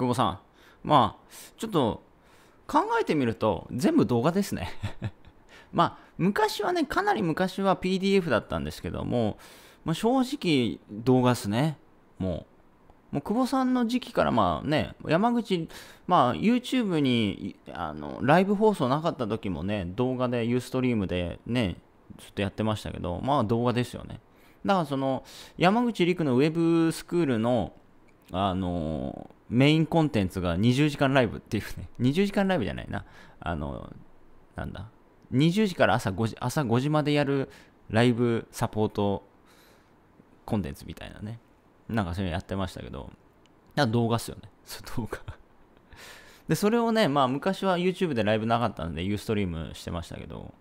久保さん。まあ、ちょっと考えてみると全部動画ですね まあ、昔はね、かなり昔は PDF だったんですけども、まあ、正直動画っすね。もう。もう久保さんの時期からまあね、山口、まあ YouTube にあのライブ放送なかった時もね、動画で、Ustream でね、ちょっとやってましたけど、まあ動画ですよね。だからその山口陸のウェブスクールのあのメインコンテンツが20時間ライブっていうね、20 時間ライブじゃないな、あの、なんだ、20時から朝5時朝5時までやるライブサポートコンテンツみたいなね、なんかそういうのやってましたけど、動画っすよね、そう動画で、それをね、まあ昔は YouTube でライブなかったんで、Ustream してましたけど、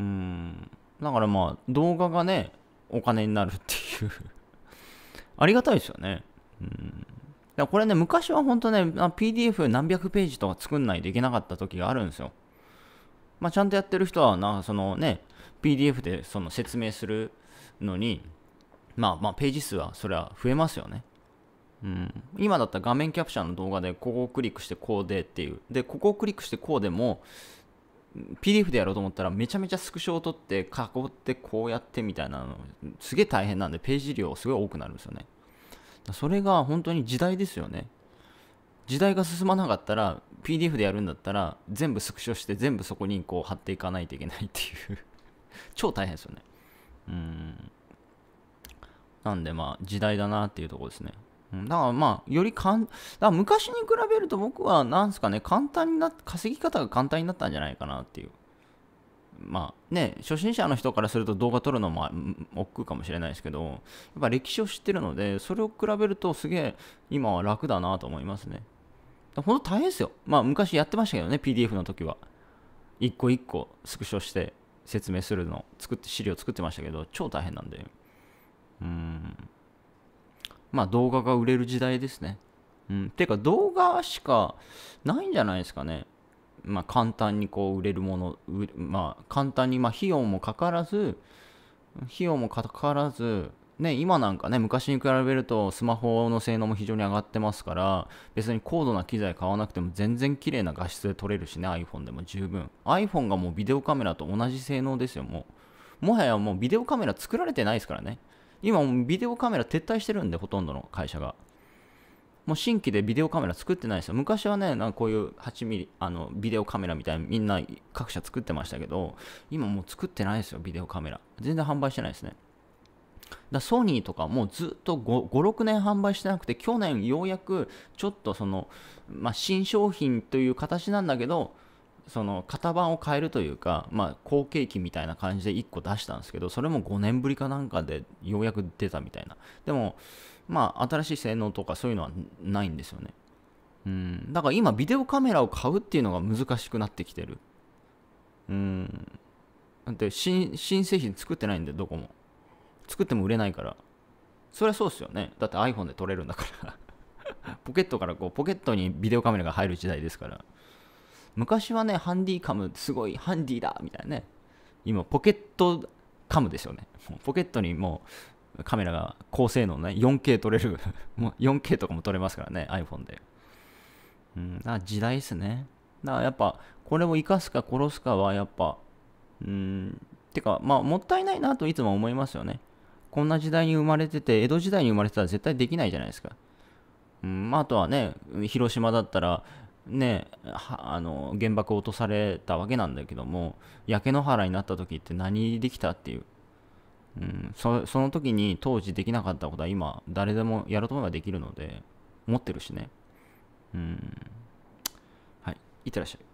うん、だからまあ動画がね、お金になるっていう ありがたいですよね。うんだこれね、昔は本当ね、PDF 何百ページとか作んないといけなかった時があるんですよ。まあ、ちゃんとやってる人は、なそのね、PDF でその説明するのに、まあまあ、ページ数はそれは増えますよね。うん、今だったら画面キャプチャーの動画でここをクリックしてこうでっていう。で、ここをクリックしてこうでも、PDF でやろうと思ったらめちゃめちゃスクショを取って囲ってこうやってみたいなの、すげえ大変なんでページ量すごい多くなるんですよね。それが本当に時代ですよね時代が進まなかったら PDF でやるんだったら全部スクショして全部そこにこう貼っていかないといけないっていう 超大変ですよねうんなんでまあ時代だなっていうとこですねだからまあよりかんだから昔に比べると僕はなんすかね簡単にな稼ぎ方が簡単になったんじゃないかなっていうまあね、初心者の人からすると動画撮るのも億劫かもしれないですけど、やっぱ歴史を知ってるので、それを比べるとすげえ今は楽だなと思いますね。本当大変ですよ。まあ昔やってましたけどね、PDF の時は。一個一個スクショして説明するの、作って資料作ってましたけど、超大変なんで。うん。まあ動画が売れる時代ですね。うん。てか動画しかないんじゃないですかね。まあ、簡単にこう売れるもの、まあ、簡単にま費用もかからず費用もかからず、ね、今なんかね昔に比べるとスマホの性能も非常に上がってますから別に高度な機材買わなくても全然綺麗な画質で撮れるしね iPhone でも十分 iPhone がもうビデオカメラと同じ性能ですよもうもはやもうビデオカメラ作られてないですからね今もうビデオカメラ撤退してるんでほとんどの会社がもう新規でビデオカメラ作ってないですよ。昔はね、なんかこういう8ミリ、あの、ビデオカメラみたいなみんな各社作ってましたけど、今もう作ってないですよ、ビデオカメラ。全然販売してないですね。だソニーとかもうずっと5、6年販売してなくて、去年ようやくちょっとその、まあ、新商品という形なんだけど、その型番を変えるというか、まあ、後継機みたいな感じで1個出したんですけど、それも5年ぶりかなんかでようやく出たみたいな。でも、まあ、新しい性能とかそういうのはないんですよね。うん、だから今、ビデオカメラを買うっていうのが難しくなってきてる。うん。だって新、新製品作ってないんで、どこも。作っても売れないから。そりゃそうっすよね。だって iPhone で撮れるんだから ポケットからこう、ポケットにビデオカメラが入る時代ですから。昔はね、ハンディカム、すごいハンディだみたいなね。今、ポケットカムですよね。ポケットにもう、カメラが高性能ね 4K 撮れる もう 4K とかも撮れますからね iPhone でうんだから時代ですねだからやっぱこれを生かすか殺すかはやっぱうんてかまあもったいないなといつも思いますよねこんな時代に生まれてて江戸時代に生まれてたら絶対できないじゃないですかうんあとはね広島だったらね、あの原爆を落とされたわけなんだけども焼け野原になった時って何できたっていううん、そその時に当時できなかったことは今誰でもやると思えばできるので持ってるしねうんはいいってらっしゃい